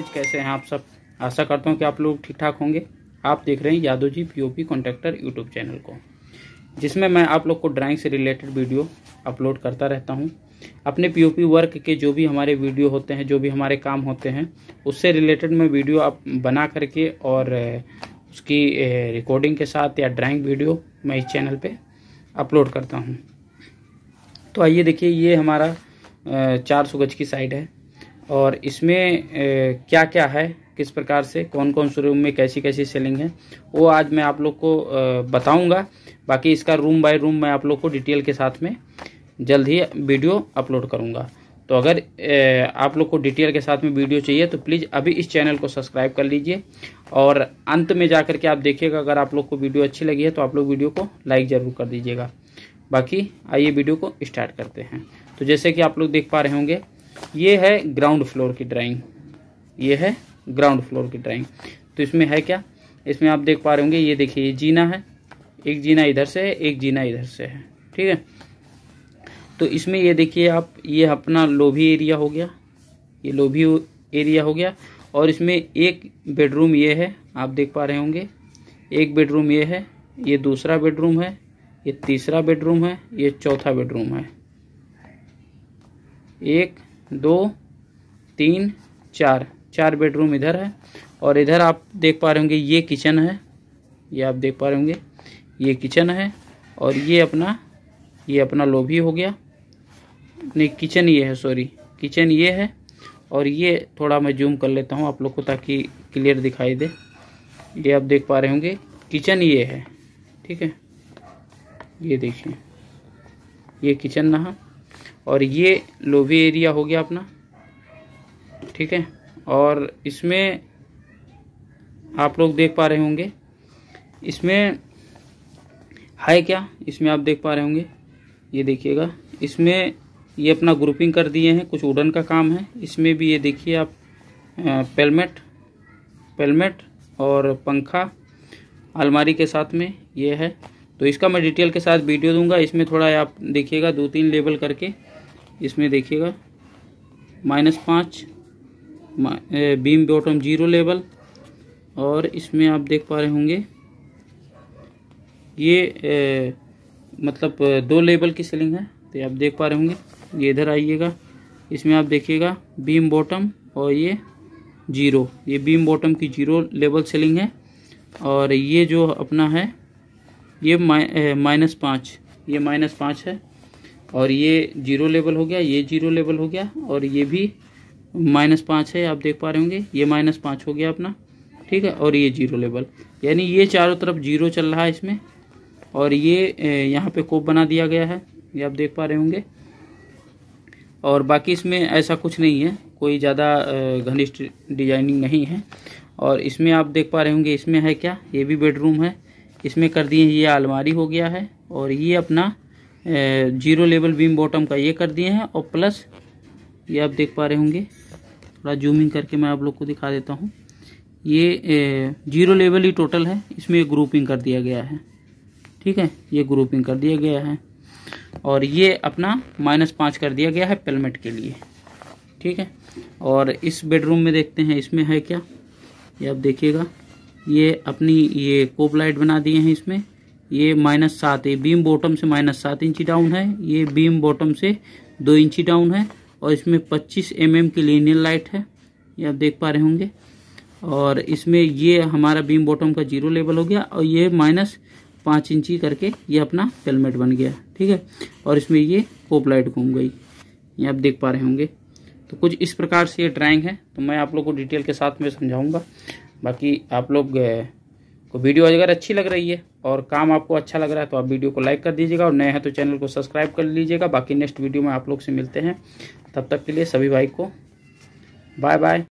guys कैसे हैं आप सब आशा करता हूँ कि आप लोग ठीक ठाक होंगे आप देख रहे हैं Yadav ji POP contractor YouTube channel को जिसमें मैं आप लोग को ड्राइंग से रिलेटेड वीडियो अपलोड करता रहता हूँ अपने पीओपी वर्क के जो भी हमारे वीडियो होते हैं जो भी हमारे काम होते हैं उससे रिलेटेड मैं वीडियो आप बना करके और उसकी रिकॉर्डिंग के साथ या ड्राइंग वीडियो मैं इस चैनल पर अपलोड करता हूँ तो आइए देखिए ये हमारा चार सौ गज की साइड है और इसमें क्या क्या है किस प्रकार से कौन कौन से रूम में कैसी कैसी सेलिंग है वो आज मैं आप लोग को बताऊंगा बाकी इसका रूम बाय रूम मैं आप लोग को डिटेल के साथ में जल्द ही वीडियो अपलोड करूंगा तो अगर आप लोग को डिटेल के साथ में वीडियो चाहिए तो प्लीज़ अभी इस चैनल को सब्सक्राइब कर लीजिए और अंत में जा के आप देखिएगा अगर आप लोग को वीडियो अच्छी लगी है तो आप लोग वीडियो को लाइक ज़रूर कर दीजिएगा बाकी आइए वीडियो को स्टार्ट करते हैं तो जैसे कि आप लोग देख पा रहे होंगे ये है ग्राउंड फ्लोर की ड्राइंग ये है ग्राउंड फ्लोर की ड्राइंग तो इसमें है क्या इसमें आप देख पा रहे होंगे ये देखिए ये जीना है एक जीना इधर से है एक जीना इधर से है ठीक है तो इसमें ये देखिए आप ये अपना लोभी एरिया हो गया ये लोभी एरिया हो गया और इसमें एक बेडरूम ये है आप देख पा रहे होंगे एक बेडरूम ये है ये दूसरा बेडरूम है ये तीसरा बेडरूम है ये चौथा बेडरूम है एक दो तीन चार चार बेडरूम इधर है और इधर आप देख पा रहे होंगे ये किचन है ये आप देख पा रहे होंगे ये किचन है और ये अपना ये अपना लोभी हो गया नहीं किचन ये है सॉरी किचन ये है और ये थोड़ा मैं जूम कर लेता हूँ आप लोग को ताकि क्लियर दिखाई दे ये आप देख पा रहे होंगे किचन ये है ठीक है ये देखिए ये किचन रहा और ये लोवे एरिया हो गया अपना ठीक है और इसमें आप लोग देख पा रहे होंगे इसमें है क्या इसमें आप देख पा रहे होंगे ये देखिएगा इसमें ये अपना ग्रुपिंग कर दिए हैं कुछ उडन का काम है इसमें भी ये देखिए आप पेलमेट पेलमेट और पंखा अलमारी के साथ में ये है तो इसका मैं डिटेल के साथ वीडियो दूंगा इसमें थोड़ा आप देखिएगा दो तीन लेवल करके इसमें देखिएगा माइनस पाँच बीम बॉटम जीरो लेवल और इसमें आप देख पा रहे होंगे ये ए, मतलब दो लेवल की सेलिंग है तो आप देख पा रहे होंगे ये इधर आइएगा इसमें आप देखिएगा बीम बॉटम और ये जीरो ये बीम बॉटम की जीरो लेवल सेलिंग है और ये जो अपना है ये माइनस पाँच ये माइनस पाँच है और ये जीरो लेवल हो गया ये जीरो लेवल हो गया और ये भी माइनस पाँच है आप देख पा रहे होंगे ये माइनस पाँच हो गया अपना ठीक है और ये जीरो लेवल यानी ये चारों तरफ जीरो चल रहा है इसमें और ये यहाँ पे कोप बना दिया गया है ये आप देख पा रहे होंगे और बाकी इसमें ऐसा कुछ नहीं है कोई ज़्यादा घनिष्ठ डिजाइनिंग नहीं है और इसमें आप देख पा रहे होंगे इसमें है क्या ये भी बेडरूम है इसमें कर दिए ये अलमारी हो गया है और ये अपना जीरो लेवल बीम बॉटम का ये कर दिए हैं और प्लस ये आप देख पा रहे होंगे थोड़ा जूमिंग करके मैं आप लोग को दिखा देता हूँ ये जीरो लेवल ही टोटल है इसमें ग्रुपिंग कर दिया गया है ठीक है ये ग्रुपिंग कर दिया गया है और ये अपना माइनस पाँच कर दिया गया है पेलमेट के लिए ठीक है और इस बेडरूम में देखते हैं इसमें है क्या ये आप देखिएगा ये अपनी ये कोप लाइट बना दिए हैं इसमें ये माइनस सात ये बीम बॉटम से माइनस सात इंची डाउन है ये बीम बॉटम से दो इंची डाउन है और इसमें पच्चीस एम mm की लीनियर लाइट है ये आप देख पा रहे होंगे और इसमें ये हमारा बीम बॉटम का जीरो लेवल हो गया और ये माइनस पाँच इंची करके ये अपना हेलमेट बन गया ठीक है और इसमें ये कोप लाइट घूम गई ये आप देख पा रहे होंगे तो कुछ इस प्रकार से ये ड्राइंग है तो मैं आप लोग को डिटेल के साथ में समझाऊंगा बाकी आप लोग को वीडियो अगर अच्छी लग रही है और काम आपको अच्छा लग रहा है तो आप वीडियो को लाइक कर दीजिएगा और नए हैं तो चैनल को सब्सक्राइब कर लीजिएगा बाकी नेक्स्ट वीडियो में आप लोग से मिलते हैं तब तक के लिए सभी भाई को बाय बाय